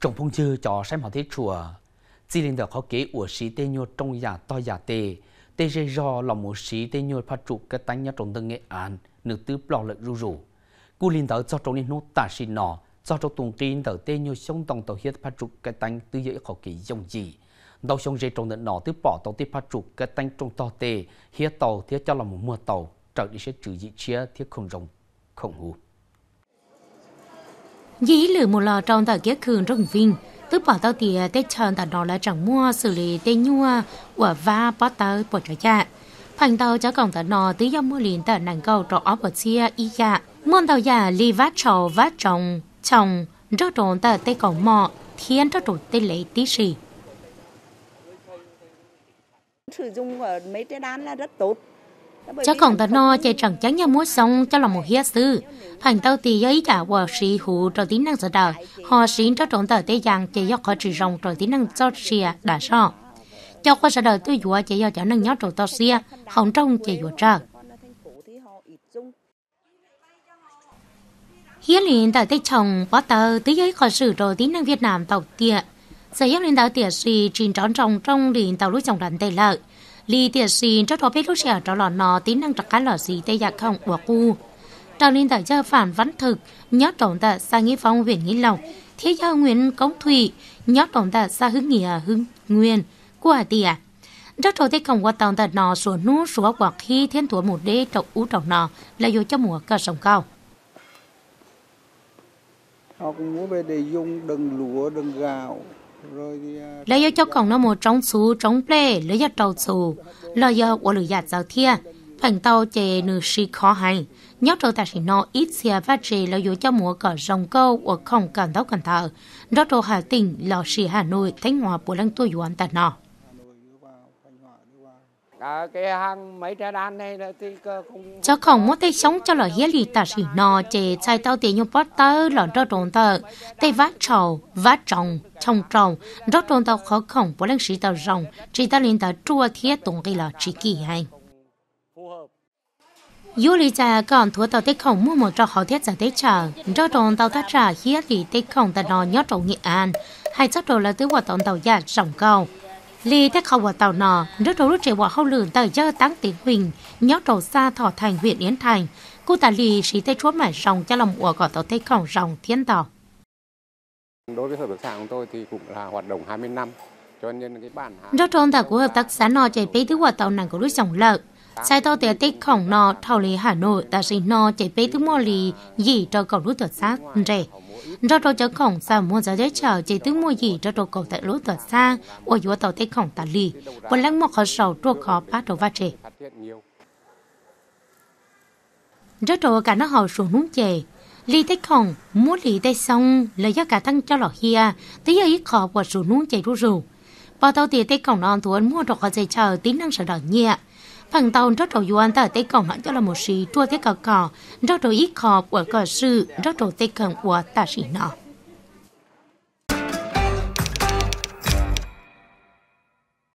trong phong chư cho xem họ thấy chùa chỉ linh được họ kế của sĩ tê nhô trong nhà dạ to nhà dạ tề, tê rê do lòng một sĩ tê nhô phát trụ cái tánh nhà trong tân nghệ an nữ tứ lò lợi rủ rủ cú linh tới cho trong nên nốt tả xin nọ do trong tuần tin tới tê nhô sống trong tàu hiết phát trụ cái tánh tư dễ họ kế dòng gì đầu sông dây trong nợ nọ tứ bỏ tàu tiếp phát trụ cái tánh trong to tề hiết tàu thiết cho là một mưa tàu trở đi sẽ trừ dị chia thiết không rồng không hù dĩ lử một lò trong tờ kia khương rồng vinh tức bỏ tao thì tê chọn tờ đó là chẳng mua xử lý tê nhua của va bỏ tờ bỏ cho cha phản tàu cho cổng tờ nó tí do mua liền tờ nàng cầu trọ áo bỏ chia y dạ muôn tàu già li vát trò vát trồng trồng rớt trộn tờ tê cổng mọ thiên rớt trộn tê lấy tí xì sử dụng ở mấy cái đan là rất tốt Cha còn ta no chạy chẳng chắn nhau mua xong cho là một hiết sư. Thành tao thì ấy cả vợ sĩ hữu cho tính năng sở đời. Họ sĩ cho trọng tờ tê giang chạy do khó trì rồng cho tính năng cho xìa đã so. Cho khó sở đời tôi dùa chạy do chả năng nhó trọng tờ xìa, không trong chạy dùa trời. hiến liền tại tết chồng bó tờ tí ấy khỏi sử rồi tính năng Việt Nam tàu tiệ. Sở giáo lên tàu tiệ suy trình trón trong trong liền tàu lúc chồng đàn tây lợi lì tiệt gì cho thọ biết lúc trẻ cho lò nó tính năng trặc cái lò gì tây giặc không của cu trong linh tại gia phản văn thực nhớ tổng tại xa nghĩa phong huyện nghĩa lộc thế giao nguyễn cống thủy nhớ tổng tại xa hưng nghĩa hưng nguyên của à tìa à? rất trâu thế không qua tàu tại nọ sủa nú sủa quạt khi thiên thuở một đế trọng ú trọng nọ là vô cho mùa cờ sông cao họ cũng muốn về để dùng đừng lúa đừng gạo À, lấy cho con nó một trong số trong ple lấy cho trâu số lo do của lửa giạt giáo thia thành tàu chè nửa si khó hành nhớ trâu ta chỉ nó ít xe và chè lo do cho múa cỏ dòng câu của không cần tóc cần thở đó trâu hà tỉnh lo si hà nội thánh hòa của lăng tôi yuan ta nọ Cháu không muốn thấy sống cho lời hiế lì ta chỉ nò chè chai tao tiền nhung bót tớ lòn rơ trộn tớ tay vát trầu vát trồng trồng trồng rơ trộn tao khó khổng bố lên sĩ tao rồng chỉ ta lên tao chua thiết tụng gây là chỉ kỳ hay Yêu lý cha còn thua tàu tết khổng mua một trò khó thiết giả tết chờ rơ trộn tao thắt trả hiế lì tết khổng tao nò nhót trộn nghị an hay chắc đồ là tứ quả tổng tàu giả rồng cầu Lì thế khâu vào tàu nò, nước trâu rút trẻ bỏ hậu lửng tờ dơ tăng tiếng huỳnh, nhóc trầu xa thỏ thành huyện Yến Thành. Cô tà lì sĩ tê chốt mải rồng cho lòng ủa gọi tàu tê khổng rồng thiên tàu. Đối với hợp tác xã của tôi thì cũng là hoạt động 20 năm. Cho nên cái bản... Rất trôn tàu của hợp tác xã nò chạy bế thứ hoạt tàu nặng của đứa dòng lợn. Sai tàu tía tích khổng nò thảo lý Hà Nội, tà sinh nò chạy bế thứ mò lì dì cho cổng đứa thuật xác rẻ rồi rau chở khổng sao mua giá giấy chở chỉ tướng mua gì rồi rau cầu tại lối tuột xa ôi dúa tàu tết khổng tà lì và lăng một khó sầu trua khó bắt đầu va trề rồi rau cả nó hầu xuống núng chè lì tết khổng mua lì tay xong lời giá cả thăng cho lọ hia tí giờ ít khó và xuống núng chè rú rù bao tàu tiền tết khổng non thuần mua đồ khó giấy chở tính năng sợ đỏ nhẹ phần tàu rất đầu yuan ta tế cộng hẳn cho là một sĩ chua thế cờ cỏ rất trầu ít khó của cờ sư rất trầu tế cộng của ta sĩ nọ